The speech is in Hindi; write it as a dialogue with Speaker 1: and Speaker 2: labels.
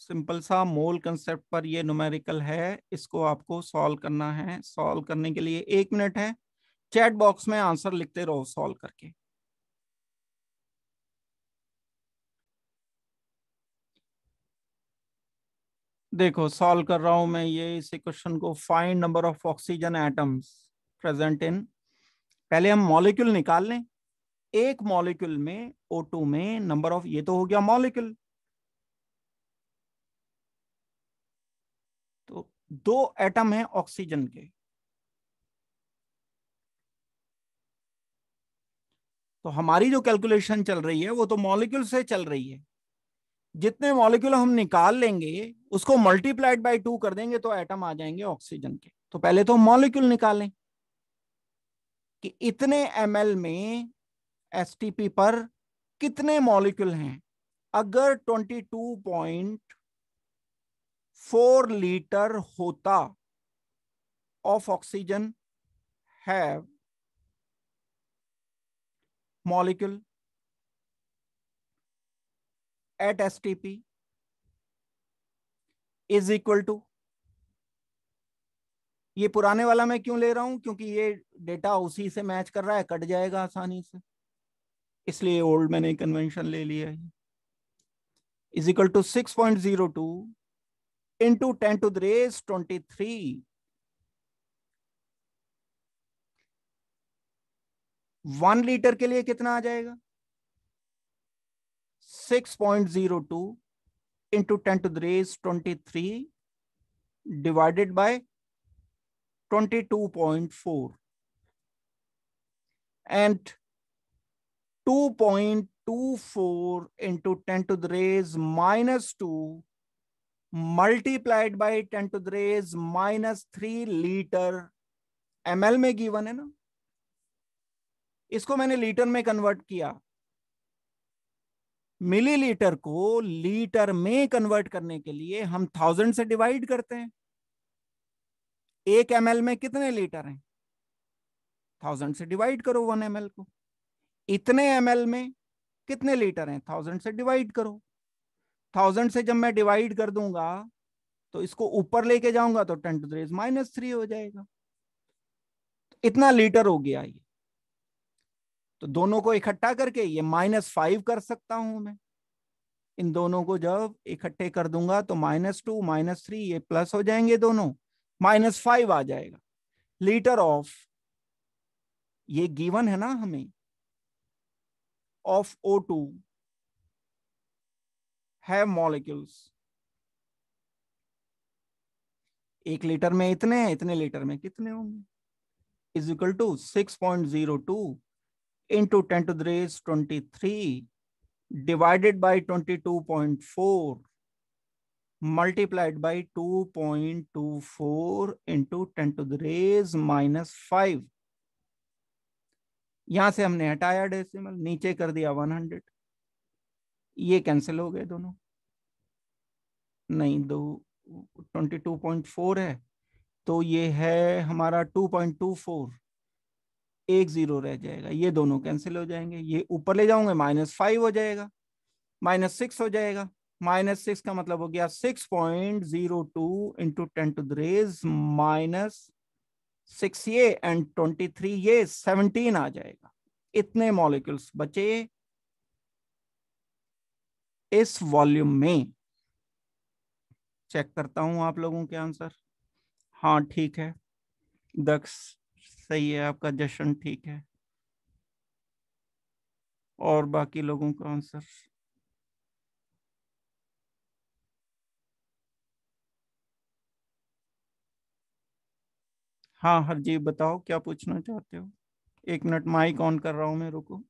Speaker 1: सिंपल सा मोल कंसेप्ट पर ये न्यूमेरिकल है इसको आपको सॉल्व करना है सॉल्व करने के लिए एक मिनट है चैट बॉक्स में आंसर लिखते रहो सॉल्व करके देखो सॉल्व कर रहा हूं मैं ये इस क्वेश्चन को find number of oxygen atoms present in पहले हम मॉलिक्यूल निकाल लें एक मॉलिक्यूल में O2 में नंबर ऑफ ये तो हो गया मॉलिक्यूल दो एटम है ऑक्सीजन के तो हमारी जो कैलकुलेशन चल रही है वो तो मॉलिक्यूल से चल रही है जितने मॉलिक्यूल हम निकाल लेंगे उसको मल्टीप्लाइड बाय टू कर देंगे तो एटम आ जाएंगे ऑक्सीजन के तो पहले तो मॉलिक्यूल निकालें कि इतने एम में एस पर कितने मॉलिक्यूल हैं अगर twenty two point four litre होता of oxygen have S T P is equal to ये पुराने वाला मैं क्यों ले रहा हूं क्योंकि ये डेटा उसी से मैच कर रहा है कट जाएगा आसानी से इसलिए ओल्ड मैंने कन्वेंशन ले लिया है is equal to six point zero two into 10 to the raise 23. One litre के लिए कितना आ जाएगा 6.02 point zero two into ten to the raise twenty three divided by twenty two point four and two two four into 10 to the raise minus two multiplied by ten to the raise minus three litre M L में गिवन है ना इसको मैंने लीटर में कन्वर्ट किया मिलीलीटर को लीटर में कन्वर्ट करने के लिए हम थाउजेंड से डिवाइड करते हैं एक एम में कितने लीटर हैं थाउजेंड से डिवाइड करो वन एम को इतने एम में कितने लीटर हैं थाउजेंड से डिवाइड करो थाउजेंड से जब मैं डिवाइड कर दूंगा तो इसको ऊपर लेके जाऊंगा तो ten to the raise minus three हो जाएगा तो इतना लीटर हो गया ये तो दोनों को इकट्ठा करके ये माइनस फाइव कर सकता हूं मैं इन दोनों को जब इकट्ठे कर दूंगा तो माइनस टू माइनस थ्री ये प्लस हो जाएंगे दोनों माइनस फाइव आ जाएगा लीटर ऑफ ये गिवन है ना हमें ऑफ ओ टू है मॉलिक्यूल्स एक लीटर में इतने इतने लीटर में कितने होंगे is equal to six point zero two into ten to the raise twenty three divided by twenty two point four multiplied by two point two four into ten to the raise minus five यहां से हमने हटाया डेसिमल नीचे कर दिया वन हंड्रेड ये कैंसिल हो गए दोनों नहीं दो ट्वेंटी टू पॉइंट फोर है तो ये है हमारा टू पॉइंट टू फोर एक जीरो रह जाएगा ये दोनों कैंसिल हो जाएंगे ये ऊपर ले जाऊंगे माइनस फाइव हो जाएगा माइनस सिक्स हो जाएगा माइनस सिक्स का मतलब हो गया six point zero two into ten to the raise minus six ये एंड ट्वेंटी थ्री ये सेवनटीन आ जाएगा इतने मॉलिक्यूल्स बचे इस वॉल्यूम में चेक करता हूं आप लोगों के आंसर हाँ ठीक है दक्ष सही है आपका जशन ठीक है और बाकी लोगों का आंसर हाँ हरजीव बताओ क्या पूछना चाहते हो एक मिनट माइक ऑन कर रहा हूं मैं रुको